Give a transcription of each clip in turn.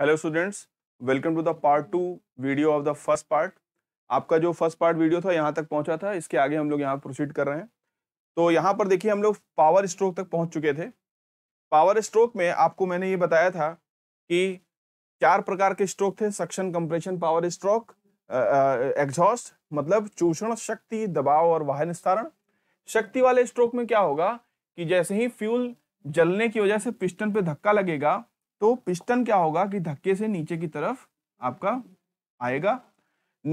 hello students welcome to the part two video of the first part आपका जो first part video था यहाँ तक पहुँचा था इसके आगे हम लोग यहाँ प्रोसीड कर रहे हैं तो यहाँ पर देखिए हम लोग पावर स्ट्रोक तक पहुँच चुके थे पावर स्ट्रोक में आपको मैंने ये बताया था कि चार प्रकार के स्ट्रोक थे suction compression power stroke exhaust मतलब चूषण शक्ति दबाव और वाहन निस्तारण शक्ति वाले स्ट्रोक में क्या होगा कि जैसे ही फ्यूल जलने की वजह से पिस्टन पे धक्का लगेगा तो पिस्टन क्या होगा कि धक्के से नीचे की तरफ आपका आएगा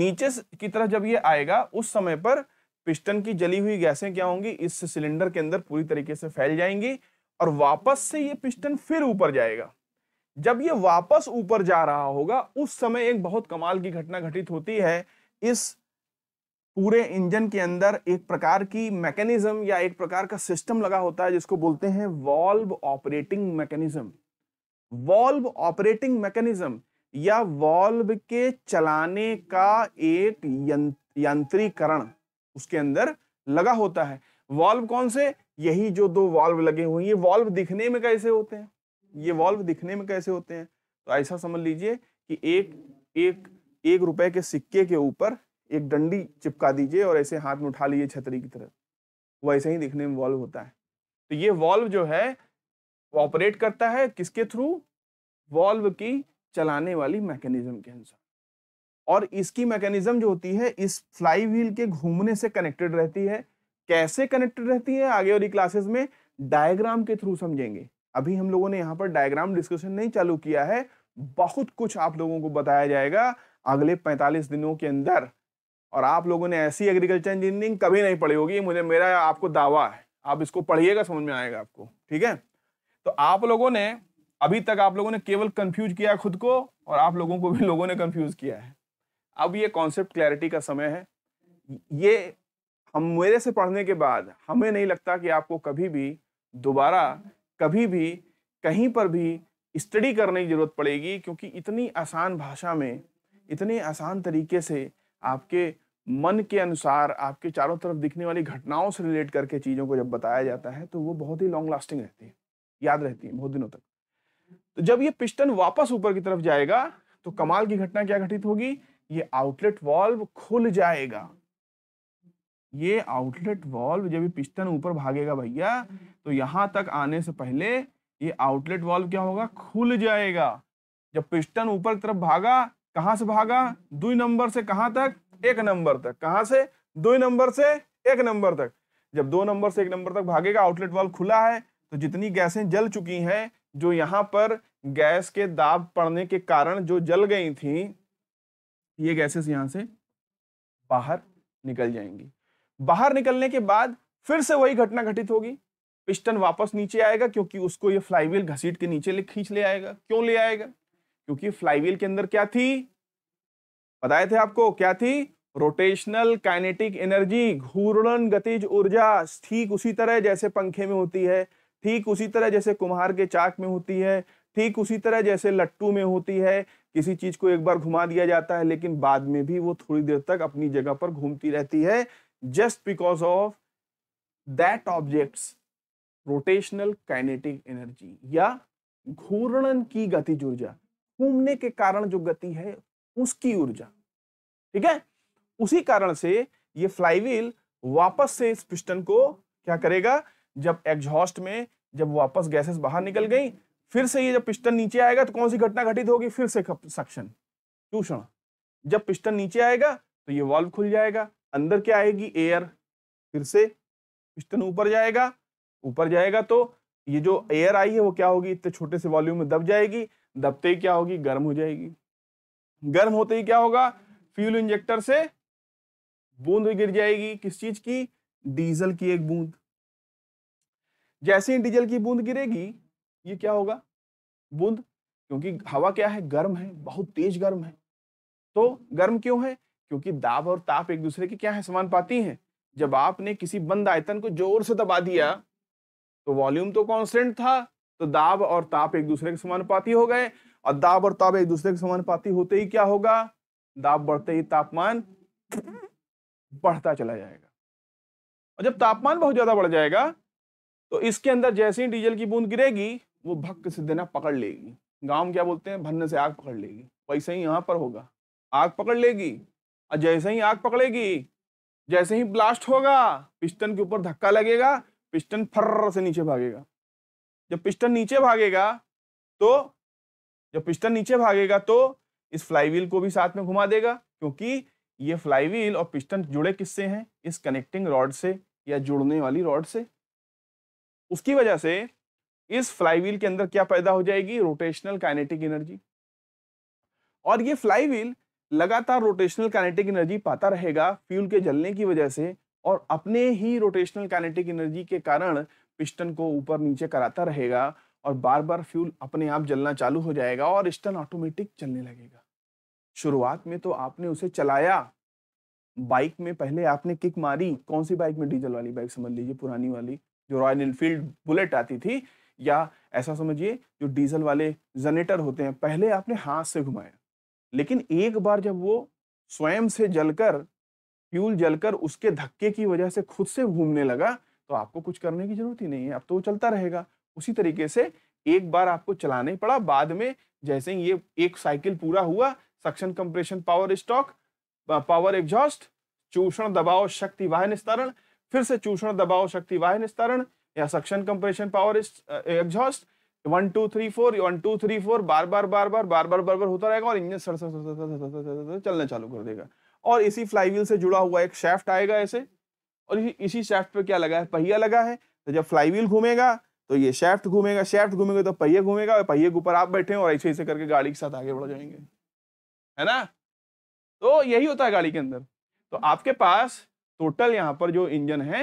नीचे की तरफ जब ये आएगा उस समय पर पिस्टन की जली हुई गैसें क्या होंगी इस सिलेंडर के अंदर पूरी तरीके से फैल जाएंगी और वापस से ये पिस्टन फिर ऊपर जाएगा जब ये वापस ऊपर जा रहा होगा उस समय एक बहुत कमाल की घटना घटित होती है इस पूरे इंजन के अंदर एक प्रकार की मैकेनिज्म या एक प्रकार का सिस्टम लगा होता है जिसको बोलते हैं valve operating mechanism valve operating mechanism या वॉल्व के चलाने का एक यंत्रीकरण उसके अंदर लगा होता है वॉल्व कौन से यही जो दो वॉल्व लगे हुए हैं ये वॉल्व दिखने में कैसे होते हैं ये वॉल्व दिखने में कैसे होते हैं तो ऐसा समझ लीजिए कि एक एक एक रुपए के सिक्के के ऊपर एक डंडी चिपका दीजिए और ऐसे हाथ में उठा लीजिए छतरी की तरह वैसे ही दिखने में वॉल्व होता है तो ये वॉल्व जो है वो ऑपरेट करता है किसके थ्रू वॉल्व की चलाने वाली मैकेनिज्म के अनुसार और इसकी मैकेनिज्म जो होती है इस फ्लाई व्हील के घूमने से कनेक्टेड रहती है कैसे कनेक्टेड रहती है आगे वाली क्लासेस में डायग्राम के थ्रू समझेंगे अभी हम लोगों ने यहाँ पर डायग्राम डिस्कशन नहीं चालू किया है बहुत कुछ आप लोगों को बताया जाएगा अगले 45 दिनों के अंदर और आप लोगों ने ऐसी एग्रीकल्चर इंजीनियरिंग कभी नहीं पढ़ी होगी मुझे मेरा आपको दावा है आप इसको पढ़िएगा समझ में आएगा आपको ठीक है तो आप लोगों ने अभी तक आप लोगों ने केवल कंफ्यूज किया खुद को और आप लोगों को भी लोगों ने कंफ्यूज किया है अब ये कॉन्सेप्ट क्लैरिटी का समय है ये हम मेरे से पढ़ने के बाद हमें नहीं लगता कि आपको कभी भी दोबारा कभी भी कहीं पर भी स्टडी करने की ज़रूरत पड़ेगी क्योंकि इतनी आसान भाषा में इतने आसान तरीके से आपके मन के अनुसार आपके चारों तरफ दिखने वाली घटनाओं से रिलेट करके चीज़ों को जब बताया जाता है तो वो बहुत ही लॉन्ग लास्टिंग रहती है याद रहती है बहुत दिनों तक तो जब ये पिस्टन वापस ऊपर की तरफ जाएगा तो कमाल की घटना क्या घटित होगी ये आउटलेट वॉल्व खुल जाएगा ये आउटलेट वॉल्व जब ये पिस्टन ऊपर भागेगा भैया तो यहां तक आने से पहले ये आउटलेट वॉल्व क्या होगा खुल जाएगा जब पिस्टन ऊपर की तरफ भागा कहां से भागा दो नंबर से कहां तक एक नंबर तक कहां से दो नंबर से एक नंबर तक जब दो नंबर से एक नंबर तक भागेगा आउटलेट वॉल्व खुला है तो जितनी गैसें जल चुकी हैं जो यहाँ पर गैस के दाब पड़ने के कारण जो जल गई थी ये गैसेस यहाँ से बाहर निकल जाएंगी बाहर निकलने के बाद फिर से वही घटना घटित होगी पिस्टन वापस नीचे आएगा क्योंकि उसको ये फ्लाईव्हील घसीट के नीचे खींच ले आएगा क्यों ले आएगा क्योंकि फ्लाईव्हील के अंदर क्या थी बताए थे आपको क्या थी रोटेशनल काइनेटिक एनर्जी घूर्णन गतिज ऊर्जा ठीक उसी तरह जैसे पंखे में होती है ठीक उसी तरह जैसे कुम्हार के चाक में होती है ठीक उसी तरह जैसे लट्टू में होती है किसी चीज को एक बार घुमा दिया जाता है लेकिन बाद में भी वो थोड़ी देर तक अपनी जगह पर घूमती रहती है just because of that objects rotational kinetic energy या घूर्णन की गति ऊर्जा घूमने के कारण जो गति है उसकी ऊर्जा ठीक है उसी कारण से ये फ्लाईवील वापस से इस पिस्टन को क्या करेगा जब एग्जॉस्ट में जब वापस गैसेस बाहर निकल गई फिर से ये जब पिस्टन नीचे आएगा तो कौन सी घटना घटित होगी फिर से सक्शन चूषण जब पिस्टन नीचे आएगा तो ये वॉल्व खुल जाएगा अंदर क्या आएगी एयर फिर से पिस्टन ऊपर जाएगा ऊपर जाएगा तो ये जो एयर आई है वो क्या होगी इतने छोटे से वॉल्यूम में दब जाएगी दबते ही क्या होगी गर्म हो जाएगी गर्म होते ही क्या होगा फ्यूल इंजेक्टर से बूंद गिर जाएगी किस चीज की डीजल की एक बूंद जैसे ही डीजल की बूंद गिरेगी ये क्या होगा बूंद क्योंकि हवा क्या है गर्म है बहुत तेज गर्म है तो गर्म क्यों है क्योंकि दाब और ताप एक दूसरे के क्या है समान पाती हैं जब आपने किसी बंद आयतन को जोर से दबा दिया तो वॉल्यूम तो कांस्टेंट था तो दाब और ताप एक दूसरे के समान पाती हो गए और दाब और ताप एक दूसरे के समान पाती होते ही क्या होगा दाब बढ़ते ही तापमान बढ़ता चला जाएगा और जब तापमान बहुत ज्यादा बढ़ जाएगा तो इसके अंदर जैसे ही डीजल की बूंद गिरेगी वो भक्त से पकड़ लेगी गांव क्या बोलते हैं भन्ने से आग पकड़ लेगी वैसे ही यहाँ पर होगा आग पकड़ लेगी और जैसे ही आग पकड़ेगी जैसे ही ब्लास्ट होगा पिस्टन के ऊपर धक्का लगेगा पिस्टन फर्र से नीचे भागेगा जब पिस्टन नीचे भागेगा तो जब पिस्टन नीचे भागेगा तो इस व्हील को भी साथ में घुमा देगा क्योंकि ये व्हील और पिस्टन जुड़े किससे हैं इस कनेक्टिंग रॉड से या जुड़ने वाली रॉड से उसकी वजह से इस फ्लाईवील के अंदर क्या पैदा हो जाएगी रोटेशनल काइनेटिक एनर्जी और ये फ्लाईवील लगातार रोटेशनल काइनेटिक एनर्जी पाता रहेगा फ्यूल के जलने की वजह से और अपने ही रोटेशनल काइनेटिक एनर्जी के कारण पिस्टन को ऊपर नीचे कराता रहेगा और बार बार फ्यूल अपने आप जलना चालू हो जाएगा और स्टन ऑटोमेटिक चलने लगेगा शुरुआत में तो आपने उसे चलाया बाइक में पहले आपने किक मारी कौन सी बाइक में डीजल वाली बाइक समझ लीजिए पुरानी वाली जो रॉयल इनफील्ड बुलेट आती थी या ऐसा समझिए जो डीजल वाले जनरेटर होते हैं पहले आपने हाथ से घुमाया लेकिन एक बार जब वो स्वयं से जलकर फ्यूल जलकर उसके धक्के की वजह से खुद से घूमने लगा तो आपको कुछ करने की जरूरत ही नहीं है अब तो वो चलता रहेगा उसी तरीके से एक बार आपको चलाने पड़ा बाद में जैसे ही ये एक साइकिल पूरा हुआ suction compression power stroke power exhaust चूषण दबाव शक्ति वाहन स्तरण फिर से चूषण दबाव शक्ति वाह निस्तारण या suction compression power exhaust one two three four one two three four बार बार बार बार बार बार बार बार होता रहेगा और इंजन सड़ सड़ चलना चालू कर देगा और इसी फ्लाईव्हील से जुड़ा हुआ एक शेफ्ट आएगा ऐसे और इसी शेफ्ट पे क्या लगा है पहिया लगा है तो जब फ्लाईव्हील घूमेगा तो ये शेफ्ट घूमेगा शेफ्ट घूमेगा तो पहिया घूमेगा और पहिए के ऊपर आप बैठे और ऐसे ऐसे करके गाड़ी के साथ आगे बढ़ जाएंगे है ना तो यही होता है गाड़ी के अंदर तो आपके पास टोटल यहां पर जो इंजन है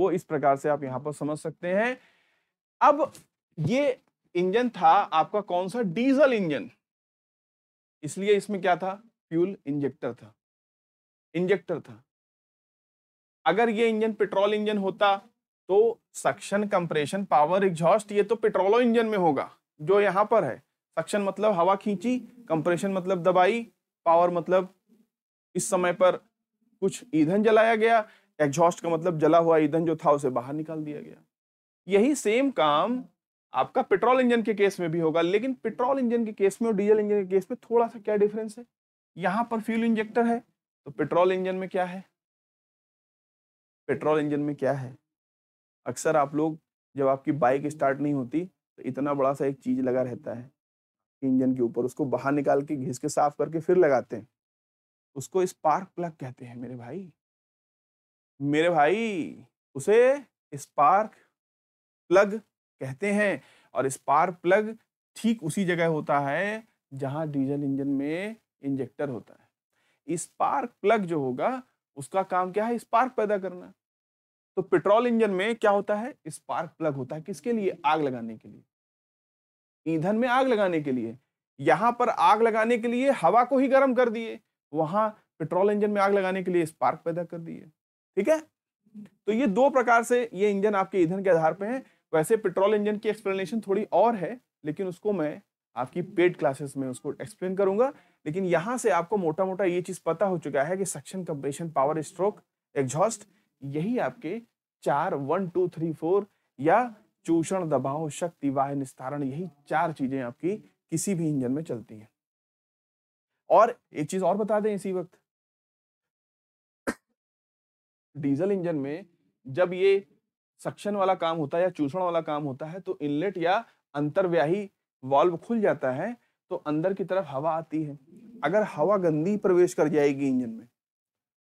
वो इस प्रकार से आप यहां पर समझ सकते हैं अब ये इंजन था आपका कौन सा डीजल इंजन इसलिए इसमें क्या था फ्यूल इंजेक्टर था इंजेक्टर था अगर ये इंजन पेट्रोल इंजन होता तो सक्शन कंप्रेशन पावर एग्जॉस्ट ये तो पेट्रोलो इंजन में होगा जो यहां पर है सक्शन मतलब हवा खींची कंप्रेशन मतलब दबाई पावर मतलब इस समय पर कुछ ईंधन जलाया गया एग्जॉस्ट का मतलब जला हुआ ईंधन जो था उसे बाहर निकाल दिया गया यही सेम काम आपका पेट्रोल इंजन के केस में भी होगा लेकिन पेट्रोल इंजन के केस में और डीजल इंजन के केस में थोड़ा सा क्या डिफरेंस है यहाँ पर फ्यूल इंजेक्टर है तो पेट्रोल इंजन में क्या है पेट्रोल इंजन में क्या है अक्सर आप लोग जब आपकी बाइक स्टार्ट नहीं होती तो इतना बड़ा सा एक चीज लगा रहता है इंजन के ऊपर उसको बाहर निकाल के घिस के साफ करके फिर लगाते हैं उसको स्पार्क प्लग कहते हैं मेरे भाई मेरे भाई उसे स्पार्क प्लग कहते हैं और स्पार्क प्लग ठीक उसी जगह होता है जहां डीजल इंजन में इंजेक्टर होता है स्पार्क प्लग जो होगा उसका काम क्या है स्पार्क पैदा करना तो पेट्रोल इंजन में क्या होता है स्पार्क प्लग होता है किसके लिए आग लगाने के लिए ईंधन में आग लगाने के लिए यहां पर आग लगाने के लिए हवा को ही गर्म कर दिए वहां पेट्रोल इंजन में आग लगाने के लिए स्पार्क पैदा कर दी है ठीक है तो ये दो प्रकार से ये इंजन आपके ईंधन के आधार पर है वैसे पेट्रोल इंजन की एक्सप्लेनेशन थोड़ी और है लेकिन उसको मैं आपकी पेड क्लासेस में उसको एक्सप्लेन करूंगा लेकिन यहां से आपको मोटा मोटा ये चीज़ पता हो चुका है कि suction compression power stroke exhaust यही आपके चार वन टू थ्री फोर या चूषण दबाव शक्ति वाह निस्तारण यही चार चीज़ें आपकी किसी भी इंजन में चलती हैं और एक चीज और बता दें इसी वक्त डीजल इंजन में जब ये सक्शन वाला काम होता है या चूसण वाला काम होता है तो इनलेट या अंतर्व्याही वाल्व खुल जाता है तो अंदर की तरफ हवा आती है अगर हवा गंदी प्रवेश कर जाएगी इंजन में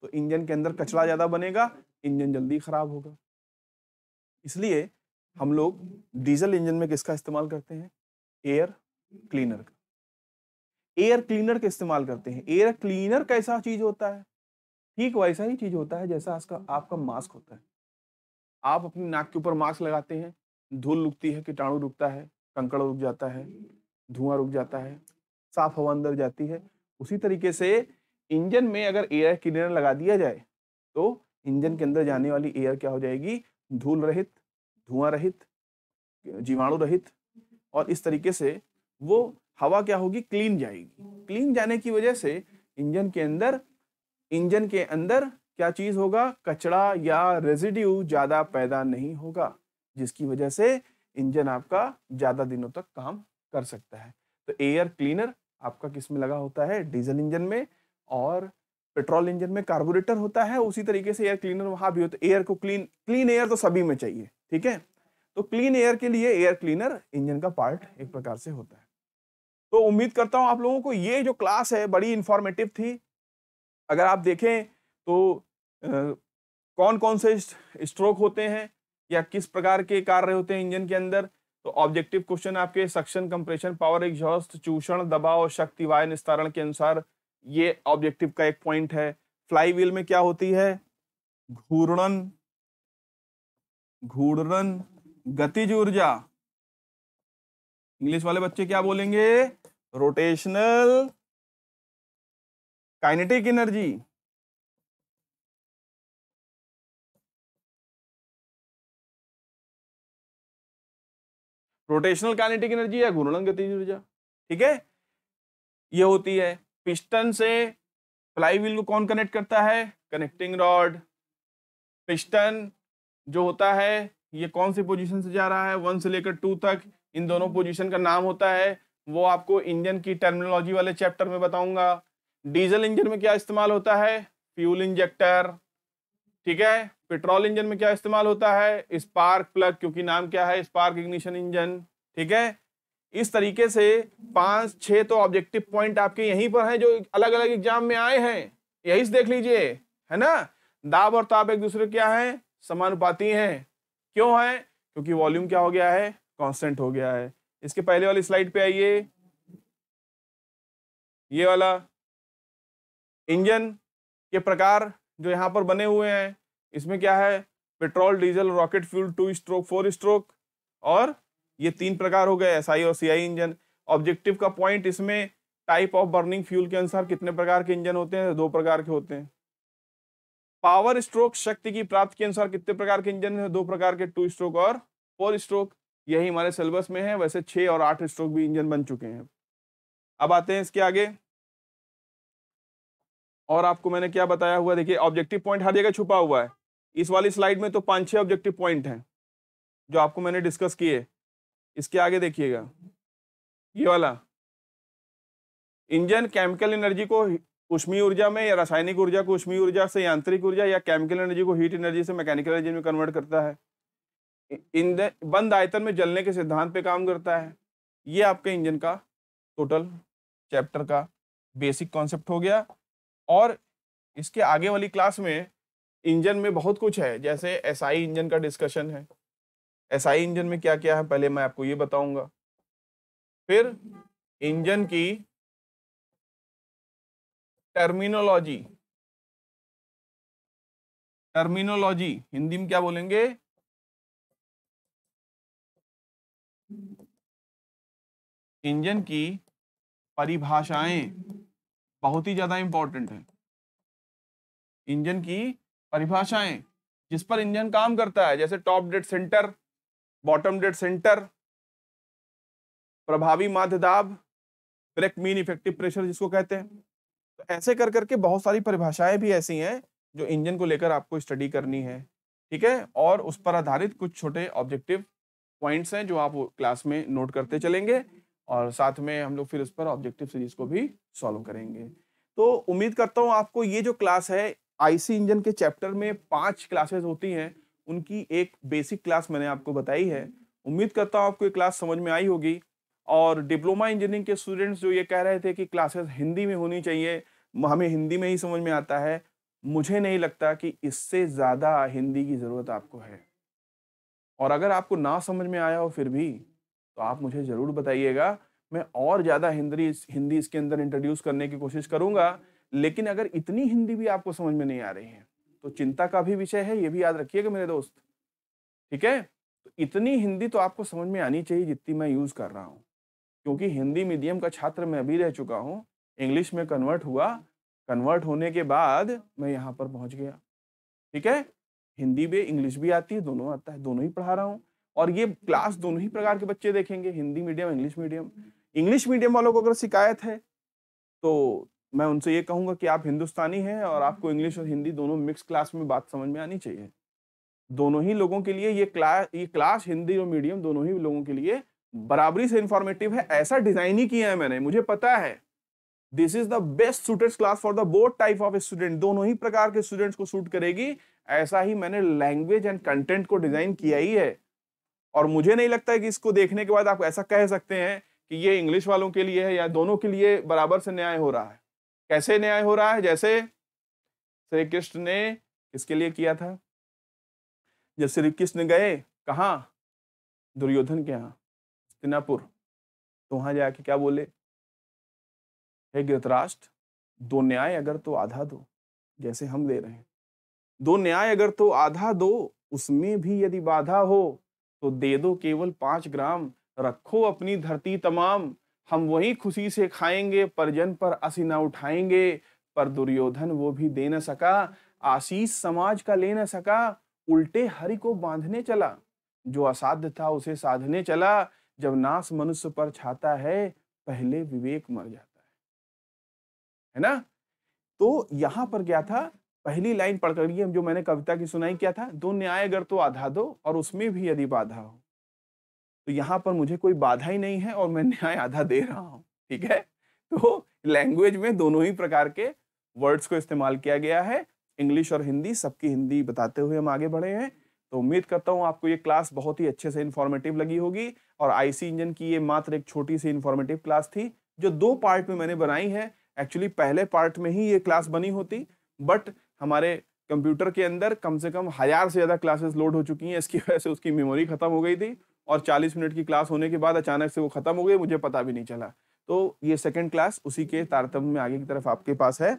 तो इंजन के अंदर कचरा ज़्यादा बनेगा इंजन जल्दी खराब होगा इसलिए हम लोग डीजल इंजन में किसका इस्तेमाल करते हैं एयर क्लीनर का एयर क्लीनर का इस्तेमाल करते हैं एयर क्लीनर कैसा चीज होता है ठीक वैसा ही चीज होता है जैसा आपका आपका मास्क होता है आप अपनी नाक के ऊपर मास्क लगाते हैं धूल रुकती है कीटाणु रुकता है कंकड़ रुक जाता है धुआं रुक जाता है साफ हवा अंदर जाती है उसी तरीके से इंजन में अगर एयर क्लीनर लगा दिया जाए तो इंजन के अंदर जाने वाली एयर क्या हो जाएगी धूल रहित धुआं रहित जीवाणु रहित और इस तरीके से वो हवा क्या होगी क्लीन जाएगी क्लीन जाने की वजह से इंजन के अंदर इंजन के अंदर क्या चीज़ होगा कचड़ा या रेजिड्यू ज़्यादा पैदा नहीं होगा जिसकी वजह से इंजन आपका ज़्यादा दिनों तक काम कर सकता है तो एयर क्लीनर आपका किस में लगा होता है डीजल इंजन में और पेट्रोल इंजन में कार्बोरेटर होता है उसी तरीके से एयर क्लीनर वहाँ भी होता तो है एयर को क्लीन क्लीन एयर तो सभी में चाहिए ठीक है तो क्लीन एयर के लिए एयर क्लीनर इंजन का पार्ट एक प्रकार से होता है तो उम्मीद करता हूँ आप लोगों को ये जो क्लास है बड़ी इंफॉर्मेटिव थी अगर आप देखें तो आ, कौन कौन से स्ट्रोक होते हैं या किस प्रकार के कार्य होते हैं इंजन के अंदर तो ऑब्जेक्टिव क्वेश्चन आपके सक्शन कंप्रेशन पावर एग्जॉस्ट चूषण दबाव शक्ति वाय निस्तारण के अनुसार ये ऑब्जेक्टिव का एक पॉइंट है फ्लाई व्हील में क्या होती है घूर्णन घूर्णन गतिज ऊर्जा इंग्लिश वाले बच्चे क्या बोलेंगे rotational kinetic energy rotational kinetic energy या घूर्णन गतिज ऊर्जा ठीक है ये होती है पिस्टन से फ्लाई व्हील को कौन कनेक्ट करता है कनेक्टिंग रॉड पिस्टन जो होता है ये कौन सी पोजीशन से जा रहा है वन से लेकर टू तक इन दोनों पोजीशन का नाम होता है वो आपको इंजन की टर्मिनोलॉजी वाले चैप्टर में बताऊंगा डीजल इंजन में क्या इस्तेमाल होता है फ्यूल इंजेक्टर ठीक है पेट्रोल इंजन में क्या इस्तेमाल होता है स्पार्क प्लग क्योंकि नाम क्या है स्पार्क इग्निशन इंजन ठीक है इस तरीके से पांच छह तो ऑब्जेक्टिव पॉइंट आपके यहीं पर हैं जो अलग अलग एग्जाम में आए हैं यही से देख लीजिए है ना दाब और ताप एक दूसरे क्या है समानुपाती हैं क्यों है क्योंकि वॉल्यूम क्या हो गया है कॉन्स्टेंट हो गया है इसके पहले वाली स्लाइड पे आइए ये वाला इंजन के प्रकार जो यहाँ पर बने हुए हैं इसमें क्या है petrol diesel rocket fuel two stroke four stroke और ये तीन प्रकार हो गए एस SI और सी इंजन ऑब्जेक्टिव का पॉइंट इसमें टाइप ऑफ बर्निंग फ्यूल के अनुसार कितने प्रकार के इंजन होते हैं दो प्रकार के होते हैं पावर स्ट्रोक शक्ति की प्राप्ति के अनुसार कितने प्रकार के इंजन है दो प्रकार के टू स्ट्रोक और फोर स्ट्रोक यही हमारे सिलेबस में है वैसे छः और आठ स्ट्रोक भी इंजन बन चुके हैं अब आते हैं इसके आगे और आपको मैंने क्या बताया हुआ देखिए ऑब्जेक्टिव पॉइंट हर जगह छुपा हुआ है इस वाली स्लाइड में तो पांच छह ऑब्जेक्टिव पॉइंट हैं जो आपको मैंने डिस्कस किए इसके आगे देखिएगा ये वाला इंजन केमिकल एनर्जी को उष्मीय ऊर्जा में या रासायनिक ऊर्जा को उष्मीय ऊर्जा से यांत्रिक ऊर्जा या केमिकल एनर्जी को हीट एनर्जी से मैकेनिकल एनर्जी में कन्वर्ट करता है इंजन बंद आयतन में जलने के सिद्धांत पे काम करता है ये आपके इंजन का टोटल चैप्टर का बेसिक कॉन्सेप्ट हो गया और इसके आगे वाली क्लास में इंजन में बहुत कुछ है जैसे एसआई इंजन का डिस्कशन है एसआई इंजन में क्या क्या है पहले मैं आपको ये बताऊंगा फिर इंजन की टर्मिनोलॉजी टर्मिनोलॉजी हिंदी में क्या बोलेंगे इंजन की परिभाषाएं बहुत ही ज़्यादा इंपॉर्टेंट है इंजन की परिभाषाएं जिस पर इंजन काम करता है जैसे top dead centre bottom dead centre प्रभावी माध्य दाब ब्रेक मीन इफेक्टिव प्रेशर जिसको कहते हैं तो ऐसे कर करके बहुत सारी परिभाषाएं भी ऐसी हैं जो इंजन को लेकर आपको स्टडी करनी है ठीक है और उस पर आधारित कुछ छोटे ऑब्जेक्टिव पॉइंट्स हैं जो आप क्लास में नोट करते चलेंगे और साथ में हम लोग फिर उस पर ऑब्जेक्टिव सीरीज को भी सॉल्व करेंगे तो उम्मीद करता हूँ आपको ये जो क्लास है आईसी इंजन के चैप्टर में पांच क्लासेस होती हैं उनकी एक बेसिक क्लास मैंने आपको बताई है उम्मीद करता हूँ आपको ये क्लास समझ में आई होगी और डिप्लोमा इंजीनियरिंग के स्टूडेंट्स जो ये कह रहे थे कि क्लासेस हिंदी में होनी चाहिए हमें हिंदी में ही समझ में आता है मुझे नहीं लगता कि इससे ज़्यादा हिंदी की ज़रूरत आपको है और अगर आपको ना समझ में आया हो फिर भी तो आप मुझे ज़रूर बताइएगा मैं और ज़्यादा हिंदी हिंदी इसके अंदर इंट्रोड्यूस करने की कोशिश करूँगा लेकिन अगर इतनी हिंदी भी आपको समझ में नहीं आ रही है तो चिंता का भी विषय है ये भी याद रखिएगा मेरे दोस्त ठीक है तो इतनी हिंदी तो आपको समझ में आनी चाहिए जितनी मैं यूज़ कर रहा हूँ क्योंकि हिंदी मीडियम का छात्र मैं अभी रह चुका हूँ इंग्लिश में कन्वर्ट हुआ कन्वर्ट होने के बाद मैं यहाँ पर पहुँच गया ठीक है हिंदी भी इंग्लिश भी आती है दोनों आता है दोनों ही पढ़ा रहा हूँ और ये क्लास दोनों ही प्रकार के बच्चे देखेंगे Hindi medium English medium English medium वालों को अगर शिकायत है तो मैं उनसे ये कहूँगा कि आप हिंदुस्तानी हैं और आपको इंग्लिश और हिंदी दोनों मिक्स क्लास में बात समझ में आनी चाहिए दोनों ही लोगों के लिए ये क्लास ये क्लास हिंदी और मीडियम दोनों ही लोगों के लिए बराबरी से इन्फॉर्मेटिव है ऐसा डिजाइन ही किया है मैंने मुझे पता है this is the best suited class for the board type of student दोनों ही प्रकार के स्टूडेंट्स को सूट करेगी ऐसा ही मैंने लैंग्वेज एंड कंटेंट को डिजाइन किया ही है और मुझे नहीं लगता है कि इसको देखने के बाद आप ऐसा कह सकते हैं कि ये इंग्लिश वालों के लिए है या दोनों के लिए बराबर से न्याय हो रहा है कैसे न्याय हो रहा है जैसे श्री कृष्ण ने किसके लिए किया था जब श्री कृष्ण गए कहा दुर्योधन के यहाँ हस्तिनापुर तो वहां जाके क्या बोले हे गृतराष्ट्र दो न्याय अगर तो आधा दो जैसे हम दे रहे हैं दो न्याय अगर तो आधा दो उसमें भी यदि बाधा हो तो दे दो केवल पांच ग्राम रखो अपनी धरती तमाम हम वही खुशी से खाएंगे परजन पर असीना उठाएंगे पर दुर्योधन वो भी दे न सका आशीष समाज का ले न सका उल्टे हरि को बांधने चला जो असाध्य था उसे साधने चला जब नाश मनुष्य पर छाता है पहले विवेक मर जाता है है ना तो यहां पर क्या था पहली लाइन पढ़ कर जो मैंने कविता की सुनाई क्या था दो न्याय अगर तो आधा दो और उसमें भी यदि बाधा हो तो यहाँ पर मुझे कोई बाधा ही नहीं है और मैं न्याय आधा दे रहा हूँ ठीक है तो लैंग्वेज में दोनों ही प्रकार के वर्ड्स को इस्तेमाल किया गया है इंग्लिश और हिंदी सबकी हिंदी बताते हुए हम आगे बढ़े हैं तो उम्मीद करता हूँ आपको ये क्लास बहुत ही अच्छे से इन्फॉर्मेटिव लगी होगी और आईसी इंजन की ये मात्र एक छोटी सी इन्फॉर्मेटिव क्लास थी जो दो पार्ट में मैंने बनाई है एक्चुअली पहले पार्ट में ही ये क्लास बनी होती बट हमारे कंप्यूटर के अंदर कम से कम हज़ार से ज़्यादा क्लासेस लोड हो चुकी हैं इसकी वजह से उसकी मेमोरी ख़त्म हो गई थी और 40 मिनट की क्लास होने के बाद अचानक से वो ख़त्म हो गई मुझे पता भी नहीं चला तो ये सेकेंड क्लास उसी के तारतम्य में आगे की तरफ आपके पास है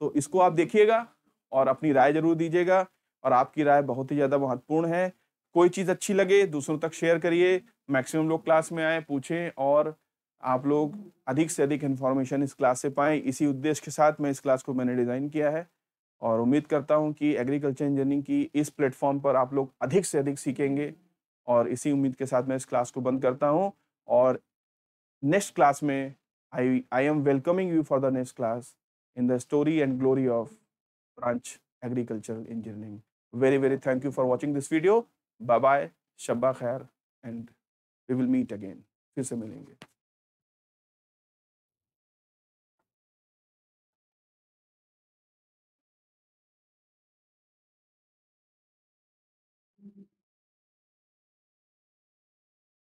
तो इसको आप देखिएगा और अपनी राय ज़रूर दीजिएगा और आपकी राय बहुत ही ज़्यादा महत्वपूर्ण है कोई चीज़ अच्छी लगे दूसरों तक शेयर करिए मैक्सिमम लोग क्लास में आए पूछें और आप लोग अधिक से अधिक इन्फॉर्मेशन इस क्लास से पाएँ इसी उद्देश्य के साथ मैं इस क्लास को मैंने डिज़ाइन किया है और उम्मीद करता हूँ कि एग्रीकल्चर इंजीनियरिंग की इस प्लेटफॉर्म पर आप लोग अधिक से अधिक सीखेंगे और इसी उम्मीद के साथ मैं इस क्लास को बंद करता हूँ और नेक्स्ट क्लास में I I am welcoming you for the next class in the story and glory of branch agriculture engineering very very thank you for watching this video bye bye शब्बा खैर and we will meet again फिर से मिलेंगे